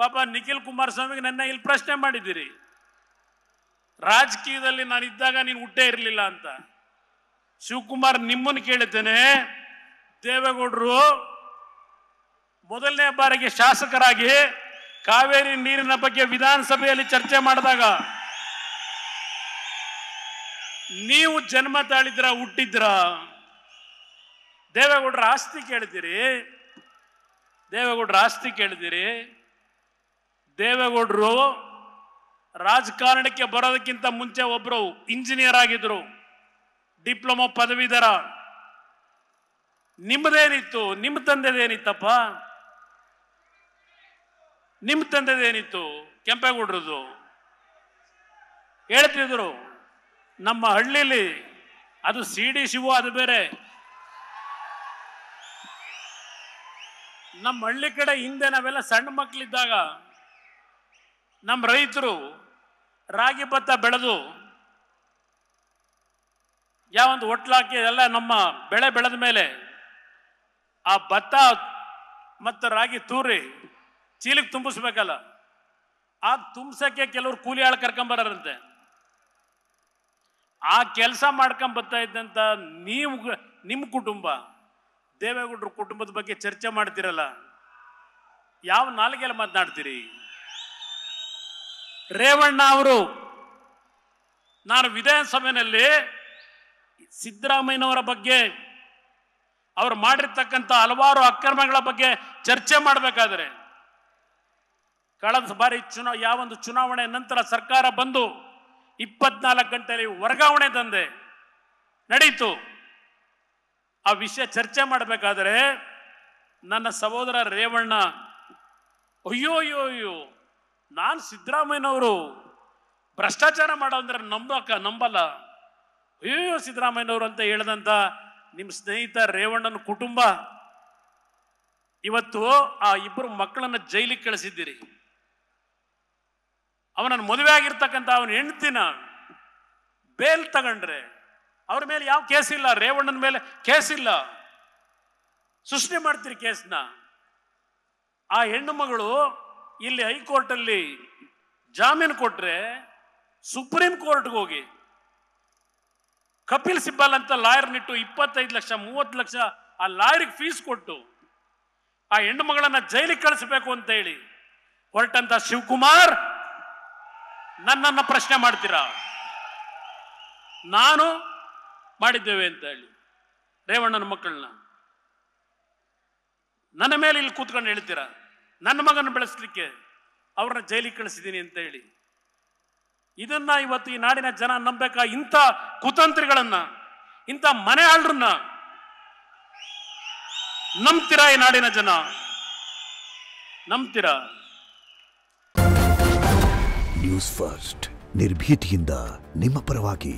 ಪಾಪ ನಿಖಿಲ್ ಕುಮಾರಸ್ವಾಮಿಗೆ ನನ್ನ ಇಲ್ಲಿ ಪ್ರಶ್ನೆ ಮಾಡಿದ್ದೀರಿ ರಾಜಕೀಯದಲ್ಲಿ ಇದ್ದಾಗ ನೀನು ಹುಟ್ಟೇ ಇರಲಿಲ್ಲ ಅಂತ ಶಿವಕುಮಾರ್ ನಿಮ್ಮನ್ನು ಕೇಳುತ್ತೇನೆ ದೇವೇಗೌಡರು ಮೊದಲನೇ ಬಾರಿಗೆ ಶಾಸಕರಾಗಿ ಕಾವೇರಿ ನೀರಿನ ಬಗ್ಗೆ ವಿಧಾನಸಭೆಯಲ್ಲಿ ಚರ್ಚೆ ಮಾಡಿದಾಗ ನೀವು ಜನ್ಮ ತಾಳಿದ್ರ ಹುಟ್ಟಿದ್ರ ದೇವೇಗೌಡರ ಆಸ್ತಿ ಕೇಳಿದ್ದೀರಿ ದೇವೇಗೌಡರ ಆಸ್ತಿ ಕೇಳಿದ್ದೀರಿ ದೇವೇಗೌಡರು ರಾಜಕಾರಣಕ್ಕೆ ಬರೋದಕ್ಕಿಂತ ಮುಂಚೆ ಒಬ್ಬರು ಇಂಜಿನಿಯರ್ ಆಗಿದ್ರು ಡಿಪ್ಲೊಮಾ ಪದವೀಧರ ನಿಮ್ಮದೇನಿತ್ತು ನಿಮ್ಮ ತಂದೆದೇನಿತ್ತಪ್ಪ ನಿಮ್ಮ ತಂದೆದೇನಿತ್ತು ಕೆಂಪೇಗೌಡ್ರದ್ದು ಹೇಳ್ತಿದ್ರು ನಮ್ಮ ಹಳ್ಳಿಲಿ ಅದು ಸಿ ಡಿ ಶಿವು ಅದು ಬೇರೆ ನಮ್ಮ ಹಳ್ಳಿ ಕಡೆ ಹಿಂದೆ ನಾವೆಲ್ಲ ಸಣ್ಣ ಮಕ್ಕಳಿದ್ದಾಗ ನಮ್ಮ ರೈತರು ರಾಗಿ ಭತ್ತ ಬೆಳೆದು ಒಂದು ಒಟ್ಲಾಕಿ ಎಲ್ಲ ನಮ್ಮ ಬೆಳೆ ಬೆಳೆದ ಮೇಲೆ ಆ ಭತ್ತ ಮತ್ತು ರಾಗಿ ತೂರಿ ಚೀಲಿಗೆ ತುಂಬಿಸ್ಬೇಕಲ್ಲ ಆ ತುಂಬಿಸಕ್ಕೆ ಕೆಲವರು ಕೂಲಿ ಆಳು ಕರ್ಕೊಂಬರಂತೆ ಆ ಕೆಲಸ ಮಾಡ್ಕೊಂಬತ್ತಾ ಇದ್ದಂಥ ನೀವು ನಿಮ್ಮ ಕುಟುಂಬ ದೇವೇಗೌಡರ ಕುಟುಂಬದ ಬಗ್ಗೆ ಚರ್ಚೆ ಮಾಡ್ತಿರಲ್ಲ ಯಾವ ನಾಲ್ಗೆಲ್ಲ ಮಾತನಾಡ್ತೀರಿ ರೇವಣ್ಣ ಅವರು ನಾನು ವಿಧಾನಸಭೆಯಲ್ಲಿ ಸಿದ್ದರಾಮಯ್ಯನವರ ಬಗ್ಗೆ ಅವರು ಮಾಡಿರ್ತಕ್ಕಂಥ ಹಲವಾರು ಅಕ್ರಮಗಳ ಬಗ್ಗೆ ಚರ್ಚೆ ಮಾಡಬೇಕಾದ್ರೆ ಕಳೆದ ಬಾರಿ ಯಾವ ಯಾವೊಂದು ಚುನಾವಣೆ ನಂತರ ಸರ್ಕಾರ ಬಂದು ಇಪ್ಪತ್ನಾಲ್ಕು ಗಂಟೆಯಲ್ಲಿ ವರ್ಗಾವಣೆ ದಂಧೆ ನಡೀತು ಆ ವಿಷಯ ಚರ್ಚೆ ಮಾಡಬೇಕಾದ್ರೆ ನನ್ನ ಸಹೋದರ ರೇವಣ್ಣ ಅಯ್ಯೋ ಅಯ್ಯೋ ಅಯ್ಯೋ ನಾನು ಸಿದ್ದರಾಮಯ್ಯನವರು ಭ್ರಷ್ಟಾಚಾರ ಮಾಡೋ ಅಂದ್ರೆ ನಂಬಕ ನಂಬಲ್ಲ ಅಯ್ಯೋ ಸಿದ್ದರಾಮಯ್ಯನವರು ಅಂತ ಹೇಳಿದಂತ ನಿಮ್ಮ ಸ್ನೇಹಿತ ರೇವಣ್ಣನ ಕುಟುಂಬ ಇವತ್ತು ಆ ಇಬ್ಬರು ಮಕ್ಕಳನ್ನ ಜೈಲಿಗೆ ಕಳಿಸಿದ್ದೀರಿ ಅವನನ್ನು ಮದುವೆ ಆಗಿರ್ತಕ್ಕಂಥ ಅವನ ಹೆಂಡ್ತಿನ ಬೇಲ್ ತಗೊಂಡ್ರೆ ಅವ್ರ ಮೇಲೆ ಯಾವ ಕೇಸಿಲ್ಲ ರೇವಣ್ಣನ ಮೇಲೆ ಕೇಸ್ ಇಲ್ಲ ಸೃಷ್ಟಿ ಮಾಡ್ತೀರಿ ಕೇಸ್ನ ಆ ಹೆಣ್ಣು ಮಗಳು ಇಲ್ಲಿ ಅಲ್ಲಿ ಜಾಮೀನು ಕೊಟ್ಟರೆ ಸುಪ್ರೀಂ ಕೋರ್ಟ್ಗೆ ಹೋಗಿ ಕಪಿಲ್ ಸಿಬ್ಬಲ್ ಅಂತ ಲಾಯರ್ನಿಟ್ಟು ಇಪ್ಪತ್ತೈದು ಲಕ್ಷ ಮೂವತ್ತು ಲಕ್ಷ ಆ ಲಾಯರ್ಗೆ ಫೀಸ್ ಕೊಟ್ಟು ಆ ಹೆಣ್ಣು ಮಗಳನ್ನು ಜೈಲಿಗೆ ಕಳಿಸ್ಬೇಕು ಅಂತ ಹೇಳಿ ಹೊರಟಂತ ಶಿವಕುಮಾರ್ ನನ್ನನ್ನು ಪ್ರಶ್ನೆ ಮಾಡ್ತೀರಾ ನಾನು ಮಾಡಿದ್ದೇವೆ ಅಂತ ಹೇಳಿ ರೇವಣ್ಣನ ಮಕ್ಕಳನ್ನ ನನ್ನ ಮೇಲೆ ಇಲ್ಲಿ ಕೂತ್ಕೊಂಡು ಹೇಳ್ತೀರಾ ನನ್ನ ಮಗನ ಬೆಳೆಸಲಿಕ್ಕೆ ಅವ್ರನ್ನ ಜೈಲಿಗೆ ಕಳಿಸಿದ್ದೀನಿ ಅಂತ ಹೇಳಿ ಇದನ್ನ ಇವತ್ತು ಈ ನಾಡಿನ ಜನ ನಂಬಬೇಕಾ ಇಂಥ ಕುತಂತ್ರಿಗಳನ್ನ ಇಂಥ ಮನೆ ಆಳ್ರನ್ನ ನಂಬ್ತೀರಾ ಈ ನಾಡಿನ ಜನ ನಂಬ್ತೀರಾ ನ್ಯೂಸ್ ಫಸ್ಟ್ ನಿರ್ಭೀತಿಯಿಂದ ನಿಮ್ಮ ಪರವಾಗಿ